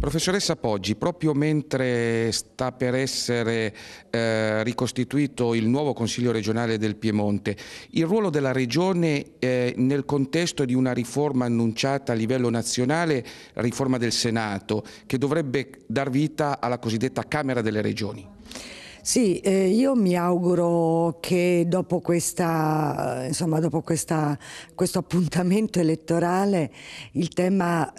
Professoressa Poggi, proprio mentre sta per essere eh, ricostituito il nuovo Consiglio regionale del Piemonte, il ruolo della Regione eh, nel contesto di una riforma annunciata a livello nazionale, riforma del Senato, che dovrebbe dar vita alla cosiddetta Camera delle Regioni? Sì, eh, io mi auguro che dopo, questa, insomma, dopo questa, questo appuntamento elettorale il tema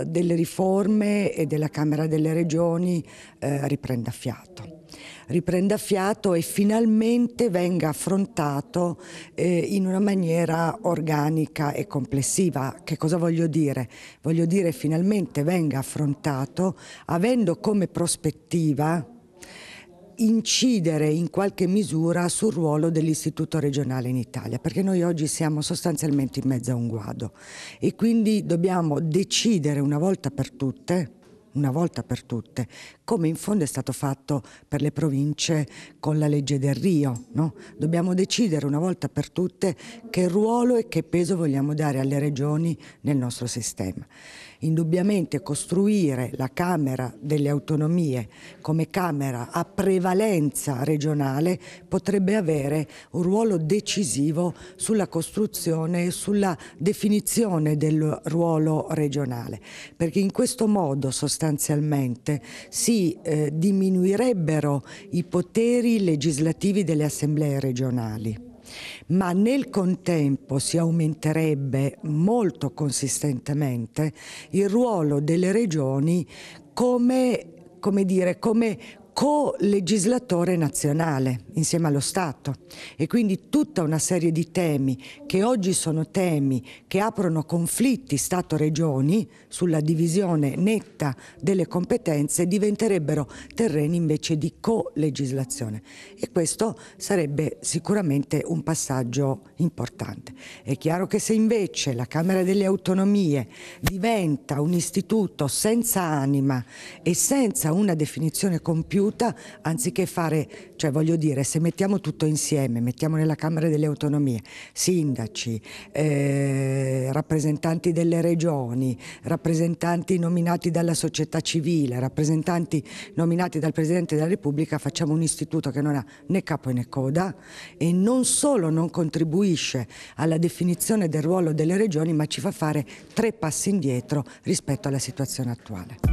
eh, delle riforme e della Camera delle Regioni eh, riprenda fiato riprenda fiato e finalmente venga affrontato eh, in una maniera organica e complessiva. Che cosa voglio dire? Voglio dire finalmente venga affrontato avendo come prospettiva incidere in qualche misura sul ruolo dell'istituto regionale in Italia, perché noi oggi siamo sostanzialmente in mezzo a un guado e quindi dobbiamo decidere una volta per tutte una volta per tutte, come in fondo è stato fatto per le province con la legge del Rio. No? Dobbiamo decidere una volta per tutte che ruolo e che peso vogliamo dare alle regioni nel nostro sistema. Indubbiamente costruire la Camera delle autonomie come Camera a prevalenza regionale potrebbe avere un ruolo decisivo sulla costruzione e sulla definizione del ruolo regionale, perché in questo modo sostanzialmente sostanzialmente si eh, diminuirebbero i poteri legislativi delle assemblee regionali ma nel contempo si aumenterebbe molto consistentemente il ruolo delle regioni come come dire, come co-legislatore nazionale insieme allo Stato e quindi tutta una serie di temi che oggi sono temi che aprono conflitti Stato-Regioni sulla divisione netta delle competenze diventerebbero terreni invece di co-legislazione e questo sarebbe sicuramente un passaggio importante. È chiaro che se invece la Camera delle Autonomie diventa un istituto senza anima e senza una definizione compiuta aiuta anziché fare, cioè voglio dire, se mettiamo tutto insieme, mettiamo nella Camera delle Autonomie sindaci, eh, rappresentanti delle regioni, rappresentanti nominati dalla società civile, rappresentanti nominati dal Presidente della Repubblica, facciamo un istituto che non ha né capo né coda e non solo non contribuisce alla definizione del ruolo delle regioni, ma ci fa fare tre passi indietro rispetto alla situazione attuale.